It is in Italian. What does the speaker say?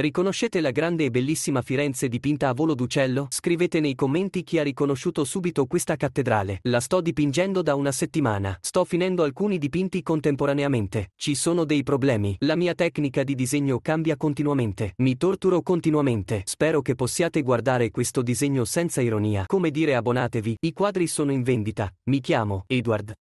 Riconoscete la grande e bellissima Firenze dipinta a volo d'uccello? Scrivete nei commenti chi ha riconosciuto subito questa cattedrale. La sto dipingendo da una settimana. Sto finendo alcuni dipinti contemporaneamente. Ci sono dei problemi. La mia tecnica di disegno cambia continuamente. Mi torturo continuamente. Spero che possiate guardare questo disegno senza ironia. Come dire abbonatevi, i quadri sono in vendita. Mi chiamo Edward.